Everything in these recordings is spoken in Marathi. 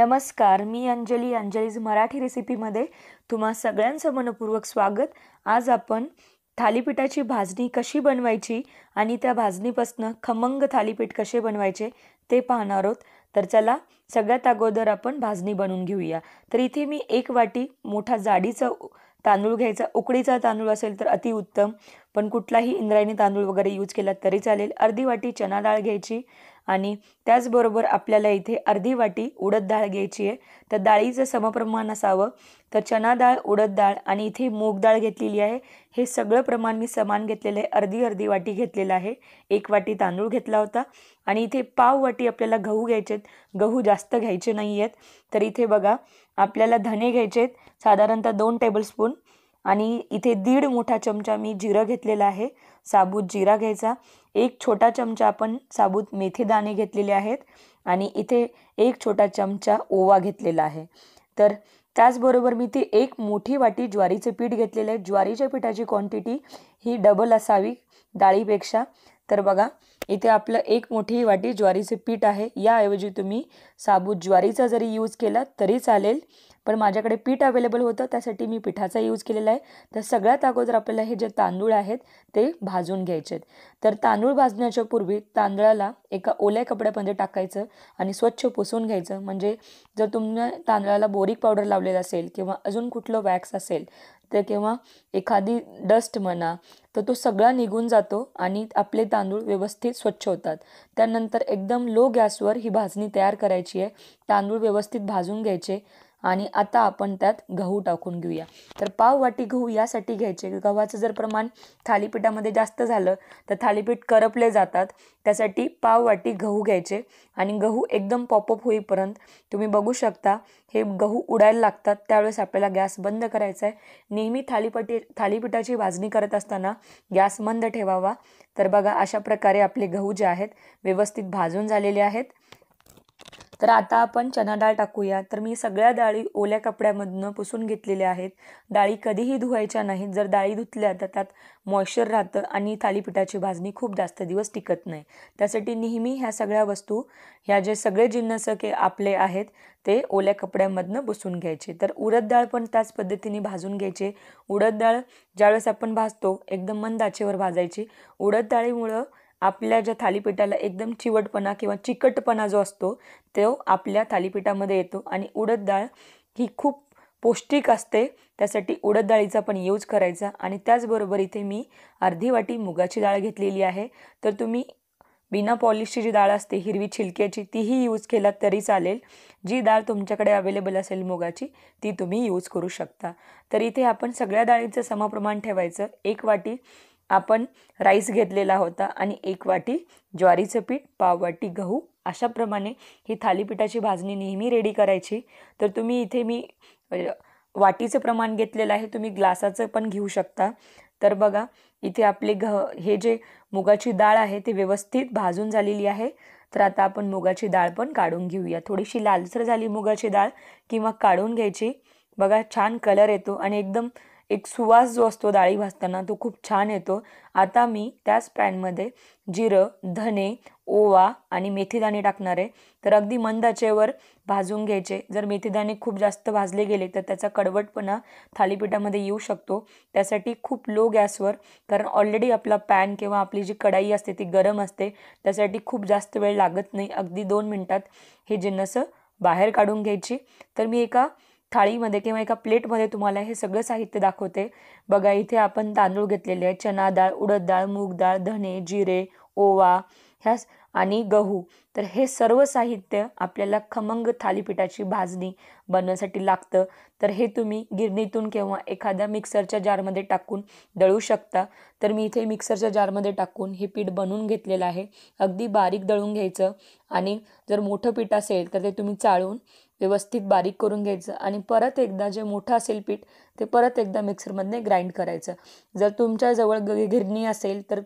नमस्कार मी अंजली अंजलीज मराठी रेसिपीमध्ये तुम्हा सगळ्यांचं मनपूर्वक स्वागत आज आपण थालीपीठाची भाजणी कशी बनवायची आणि त्या भाजणीपासनं खमंग थालीपीठ कसे बनवायचे ते पाहणार आहोत तर चला सगळ्यात अगोदर आपण भाजणी बनवून घेऊया तर इथे मी एक वाटी मोठा जाडीचा तांदूळ घ्यायचा उकडीचा तांदूळ असेल तर अतिउत्तम पण कुठलाही इंद्रायणी तांदूळ वगैरे यूज केला तरी चालेल अर्धी वाटी चना डाळ घ्यायची आणि त्याचबरोबर आपल्याला इथे अर्धी वाटी उडद डाळ घ्यायची आहे तर डाळीचं समप्रमाण असावं तर चना डाळ उडद डाळ आणि इथे मूग डाळ घेतलेली आहे हे सगळं प्रमाण मी समान घेतलेलं आहे अर्धी अर्धी वाटी घेतलेलं आहे एक वाटी तांदूळ घेतला होता आणि इथे पाव वाटी आपल्याला गहू घ्यायचे गहू जास्त घ्यायचे नाही आहेत तर इथे बघा आपल्याला धने घ्यायचे आहेत साधारणतः दोन टेबलस्पून आणि इथे दीड मोठा चमचा मी जिरं घेतलेला आहे साबूत जिरा घ्यायचा एक छोटा चमचा आपण साबूत मेथीदाणे घेतलेले आहेत आणि इथे एक छोटा चमचा ओवा घेतलेला आहे तर त्याचबरोबर मी ती एक मोठी वाटी ज्वारीचे पीठ घेतलेलं आहे ज्वारीच्या पिठाची क्वांटिटी ही डबल असावी डाळीपेक्षा तर बघा इथे आपलं एक मोठी वाटी ज्वारीचे पीठ आहे याऐवजी तुम्ही साबूत ज्वारीचा जरी यूज केला तरी चालेल पण माझ्याकडे पीठ अवेलेबल होतं त्यासाठी मी पिठाचा यूज केलेला आहे तर सगळ्यात अगोदर आपल्याला हे जे तांदूळ आहेत ते भाजून घ्यायचे तर तांदूळ भाजण्याच्या पूर्वी तांदळाला एका ओल्या कपड्यामध्ये टाकायचं आणि स्वच्छ पुसून घ्यायचं म्हणजे जर तुम्ही तांदळाला बोरिक पावडर लावलेला असेल किंवा अजून कुठलं वॅक्स असेल तर किंवा एखादी डस्ट म्हणा तर तो सगळा निघून जातो आणि आपले तांदूळ व्यवस्थित स्वच्छ होतात त्यानंतर एकदम लो गॅसवर ही भाजणी तयार करायची आहे तांदूळ व्यवस्थित भाजून घ्यायचे आणि आता आपण त्यात गहू टाकून घेऊया तर पाव वाटी गहू यासाठी घ्यायचे गव्हाचं जर प्रमाण थालीपीठामध्ये जास्त झालं तर थालीपीठ करपले जातात त्यासाठी पाव वाटी गहू घ्यायचे आणि गहू एकदम पॉपअप होईपर्यंत तुम्ही बघू शकता हे गहू उडायला लागतात त्यावेळेस आपल्याला गॅस बंद करायचा आहे नेहमी थालीपटी थालीपीठाची भाजणी करत असताना गॅस मंद ठेवावा तर बघा अशा प्रकारे आपले गहू जे आहेत व्यवस्थित भाजून झालेले आहेत तर आता आपण चना डाळ टाकूया तर मी सगळ्या डाळी ओल्या कपड्यामधनं पुसून घेतलेल्या आहेत डाळी कधीही धुवायच्या नाहीत जर डाळी धुतल्या तर त्यात मॉइश्चर राहतं आणि थालीपीठाची भाजणी खूप जास्त दिवस टिकत नाही त्यासाठी नेहमी ह्या सगळ्या वस्तू ह्या जे सगळे के आपले आहेत ते ओल्या कपड्यामधनं पुसून घ्यायचे तर उडद डाळ पण त्याच पद्धतीने भाजून घ्यायचे उडद डाळ ज्यावेळेस आपण भाजतो एकदम मंद आचेवर भाजायची उडद डाळीमुळं आपल्या ज्या थालीपीठाला एकदम चिवटपणा किंवा चिकटपणा जो असतो तो आपल्या थालीपीठामध्ये येतो आणि उडद डाळ ही खूप पौष्टिक असते त्यासाठी उडद डाळीचा पण यूज करायचा आणि त्याचबरोबर इथे मी अर्धी वाटी मुगाची डाळ घेतलेली आहे तर तुम्ही बिना पॉलिशची जी डाळ असते हिरवी छिलक्याची तीही यूज केला तरी चालेल जी डाळ तुमच्याकडे अवेलेबल असेल मुगाची ती तुम्ही यूज करू शकता तर इथे आपण सगळ्या डाळीचं समप्रमाण ठेवायचं एक वाटी आपण राईस घेतलेला होता आणि एक वाटी ज्वारीचं पीठ पाव वाटी गहू अशाप्रमाणे ही थालीपीठाची भाजणी नेहमी रेडी करायची तर तुम्ही इथे मी वाटीचं प्रमाण घेतलेलं आहे तुम्ही ग्लासाचं पण घेऊ शकता तर बघा इथे आपले घ हे जे मुगाची डाळ आहे ती व्यवस्थित भाजून झालेली आहे तर आता आपण मुगाची डाळ पण काढून घेऊया थोडीशी लालसर झाली मुगाची डाळ किंवा काढून घ्यायची बघा छान कलर येतो आणि एकदम एक सुवास जो असतो डाळी भाजताना तो खूप छान येतो आता मी त्याच पॅनमध्ये जिरं धने ओवा आणि मेथीदाणे टाकणार आहे तर अगदी मंदाचेवर भाजून घ्यायचे जर मेथीदाणे खूप जास्त भाजले गेले तर त्याचा कडवटपणा थालीपीठामध्ये येऊ शकतो त्यासाठी खूप लो गॅसवर कारण ऑलरेडी आपला पॅन किंवा आपली जी कढाई असते ती गरम असते त्यासाठी खूप जास्त वेळ लागत नाही अगदी दोन मिनटात हे जिन्नस बाहेर काढून घ्यायची तर मी एका थाळीमध्ये किंवा एका प्लेटमध्ये तुम्हाला हे सगळं साहित्य दाखवते बघा इथे आपण तांदूळ घेतलेले आहे चना डाळ उडद डाळ मूग डाळ धणे जिरे ओवा ह्या आणि गहू तर हे सर्व साहित्य आपल्याला खमंग थालीपीठाची भाजणी बनवण्यासाठी लागतं तर हे तुम्ही गिरणीतून किंवा एखाद्या मिक्सरच्या जारमध्ये टाकून दळू शकता तर मी इथे मिक्सरच्या जारमध्ये टाकून हे पीठ बनवून घेतलेलं आहे अगदी बारीक दळून घ्यायचं आणि जर मोठं पीठ असेल तर ते तुम्ही चाळून व्यवस्थित बारीक करून घ्यायचं आणि परत एकदा जे मोठं असेल पीठ ते परत एकदा मिक्सरमधने ग्राइंड करायचं जर तुमच्याजवळ ग गिरणी असेल तर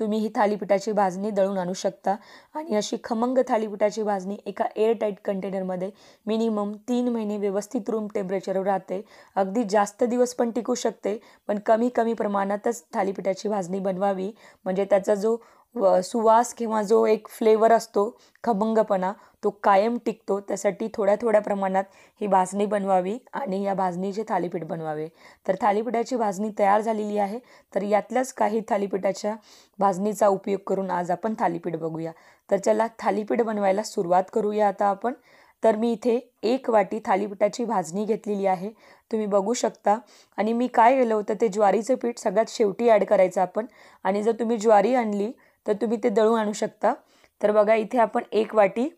तुम्ही ही थालीपीठाची भाजणी दळून आणू शकता आणि अशी खमंग थालीपीठाची भाजणी एका एअरटाईट कंटेनरमध्ये मिनिमम तीन महिने व्यवस्थित रूम टेम्परेचरवर राहते अगदी जास्त दिवस पण टिकू शकते पण कमी कमी प्रमाणातच थालीपीठाची भाजणी बनवावी म्हणजे त्याचा जो व सुवास किंवा जो एक फ्लेवर असतो खमंगपणा तो कायम टिकतो त्यासाठी थोड्या थोड्या प्रमाणात ही भाजणी बनवावी आणि या भाजणीचे थालीपीठ बनवावे तर थालीपीठाची भाजणी तयार झालेली आहे तर यातल्याच काही थालीपीठाच्या भाजणीचा उपयोग करून आज आपण थालीपीठ बघूया तर चला थालीपीठ बनवायला सुरुवात करूया आता आपण तर मी इथे एक वाटी थालीपीठाची भाजणी घेतलेली आहे तुम्ही बघू शकता आणि मी काय केलं होतं ते ज्वारीचं पीठ सगळ्यात शेवटी ॲड करायचं आपण आणि जर तुम्ही ज्वारी आणली तर तुम्ही ते दळून आणू शकता तर बघा इथे आपण एक वाटी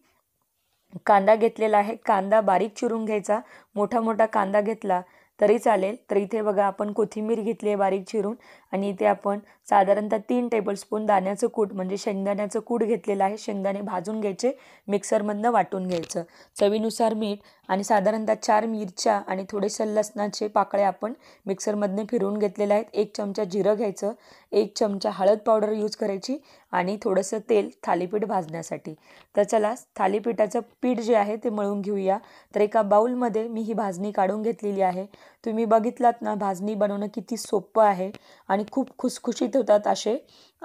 कांदा घेतलेला आहे कांदा बारीक चिरून घ्यायचा मोठा मोठा कांदा घेतला तरी चालेल तर इथे बघा आपण कोथिंबीर घेतली आहे बारीक चिरून आणि इथे आपण साधारणतः तीन टेबलस्पून दाण्याचं कूट म्हणजे शेंगदाण्याचं कूट घेतलेलं आहे शेंगदाणे भाजून घ्यायचे मिक्सरमधनं वाटून घ्यायचं चवीनुसार मीठ आणि साधारणतः चार मिरच्या आणि थोडेसे लसणाचे पाकळे आपण मिक्सरमधनं फिरवून घेतलेले आहेत एक चमचा जिरं घ्यायचं एक चमचा हळद पावडर यूज करायची आणि थोडंसं तेल थालीपीठ भाजण्यासाठी तर चला थालीपीठाचं पीठ जे आहे ते मळून घेऊया तर एका बाऊलमध्ये मी ही भाजणी काढून घेतलेली आहे तुम्ही बघितलात ना भाजणी बनवणं किती सोपं आहे आणि खूप खुसखुशीत होतात असे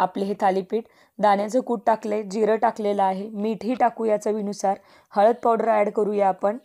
आपले हे थालीपीठ दाण्याचं कूट टाकले जिरं टाकलेलं आहे मीठही टाकूया चवीनुसार हळद पावडर ॲड करूया आपण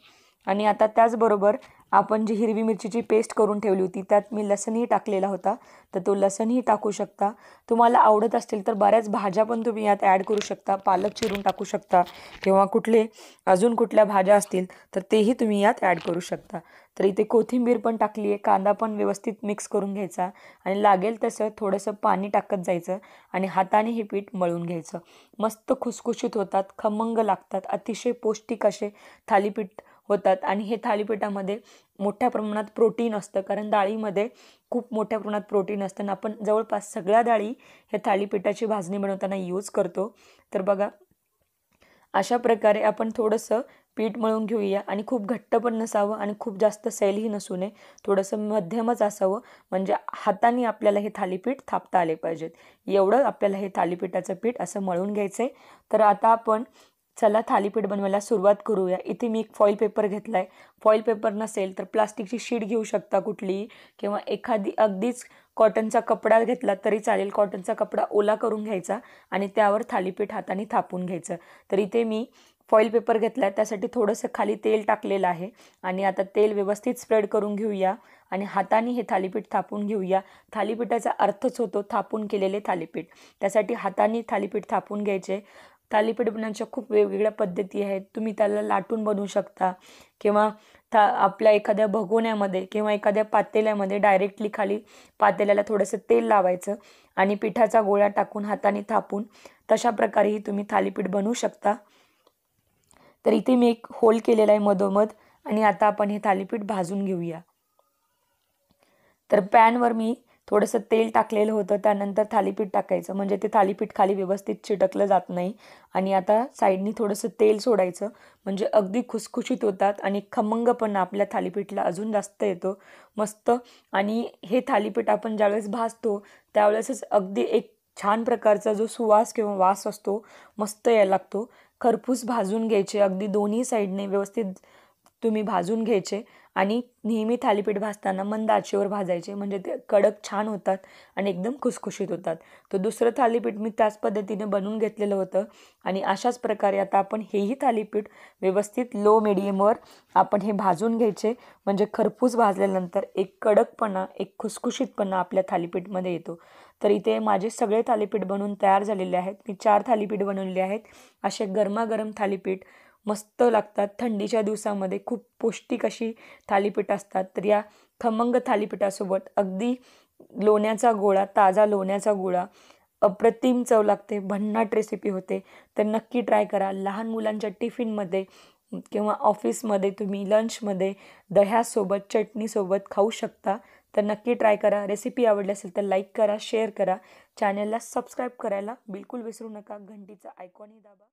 आणि आता त्याचबरोबर आपण जी हिरवी मिरचीची पेस्ट करून ठेवली होती त्यात मी लसणही टाकलेला होता तर तो लसणही टाकू शकता तुम्हाला आवडत असतील तर बऱ्याच भाज्या पण तुम्ही यात ॲड करू शकता पालक चिरून टाकू शकता किंवा कुठले अजून कुठल्या भाज्या असतील तर तेही तुम्ही यात ॲड करू शकता तर इथे कोथिंबीर पण टाकली आहे कांदा पण व्यवस्थित मिक्स करून घ्यायचा आणि लागेल तसं थोडंसं पाणी टाकत जायचं आणि हाताने हे पीठ मळून घ्यायचं मस्त खुसखुशीत होतात खमंग लागतात अतिशय पौष्टिक असे थालीपीठ होतात आणि हे थालीपीठामध्ये मोठ्या प्रमाणात प्रोटीन असतं कारण डाळीमध्ये खूप मोठ्या प्रमाणात प्रोटीन असतं आणि आपण जवळपास सगळ्या डाळी हे थालीपीठाची भाजणी बनवताना यूज करतो तर बघा अशा प्रकारे आपण थोडंसं पीठ मळून घेऊया आणि खूप घट्ट पण नसावं आणि खूप जास्त सैलही नसू नये थोडंसं मध्यमच असावं म्हणजे हाताने आपल्याला हे थालीपीठ थापता आले पाहिजेत एवढं आपल्याला हे थालीपीठाचं पीठ असं मळून घ्यायचं आहे तर आता आपण चला थालीपीठ बनवायला सुरुवात करूया इथे मी एक फॉईल पेपर घेतला आहे फॉईल पेपर नसेल तर प्लास्टिकची शीट घेऊ शकता कुठली किंवा एखादी अगदीच कॉटनचा कपडा घेतला तरी चालेल कॉटनचा कपडा ओला करून घ्यायचा आणि त्यावर थालीपीठ हाताने थापून घ्यायचं तर इथे मी फॉईल पेपर घेतला आहे त्यासाठी थोडंसं खाली तेल टाकलेलं आहे आणि आता तेल व्यवस्थित स्प्रेड करून घेऊया आणि हाताने हे थालीपीठ थापून घेऊया थालीपीठाचा अर्थच होतो थापून केलेले थालीपीठ त्यासाठी हाताने थालीपीठ थापून घ्यायचे थालीपीठ बनवण्याच्या खूप वेगवेगळ्या पद्धती आहेत तुम्ही त्याला लाटून बनवू शकता किंवा था आपल्या एखाद्या भगोण्यामध्ये किंवा एखाद्या पातेल्यामध्ये डायरेक्टली खाली पातेल्याला थोडंसं तेल लावायचं आणि पिठाचा गोळा टाकून हाताने थापून तशा प्रकारेही तुम्ही थालीपीठ बनवू शकता तर इथे मी एक होल केलेला आहे मधोमध आणि आता आपण हे थालीपीठ भाजून घेऊया तर पॅनवर मी थोडंसं तेल टाकलेलं होतं त्यानंतर थालीपीठ टाकायचं म्हणजे ते थालीपीठ खाली व्यवस्थित चिटकलं जात नाही आणि आता साईडनी थोडंसं तेल सोडायचं म्हणजे अगदी खुसखुशीत होतात आणि खमंग पण आपल्या थालीपीठला अजून जास्त येतो मस्त आणि हे थालीपीठ आपण ज्यावेळेस भाजतो त्यावेळेसच अगदी एक छान प्रकारचा जो सुवास किंवा वास असतो मस्त यायला लागतो खरपूस भाजून घ्यायचे अगदी दोन्ही साईडने व्यवस्थित तुम्ही भाजून घ्यायचे आणि नेहमी थालीपीठ भाजताना मंद आचेवर भाजायचे म्हणजे ते कडक छान होतात आणि एकदम खुसखुशीत होतात तर दुसरं थालीपीठ मी त्याच पद्धतीने बनवून घेतलेलं होतं आणि अशाच प्रकारे आता आपण हेही थालीपीठ व्यवस्थित लो मिडियमवर आपण हे भाजून घ्यायचे म्हणजे खरपूस भाजल्यानंतर एक कडकपणा एक खुसखुशीतपणा आपल्या थालीपीठमध्ये येतो तर इथे माझे सगळे थालीपीठ बनवून तयार झालेले आहेत मी चार थालीपीठ बनवलेले आहेत असे गरमागरम थालीपीठ मस्त लागतात थंडीच्या दिवसामध्ये खूप पौष्टिक अशी थालीपीठ असतात तर या खमंग थालीपीठासोबत अगदी लोण्याचा गोळा ताजा लोण्याचा गोळा अप्रतिम चव लागते भन्नाट रेसिपी होते तर नक्की ट्राय करा लहान मुलांच्या टिफिनमध्ये किंवा ऑफिसमध्ये तुम्ही लंचमध्ये दह्यासोबत चटणीसोबत खाऊ शकता तर नक्की ट्राय करा रेसिपी आवडली असेल तर लाईक करा शेअर करा चॅनलला सबस्क्राईब करायला बिलकुल विसरू नका घंटीचा आयकॉनही दाबा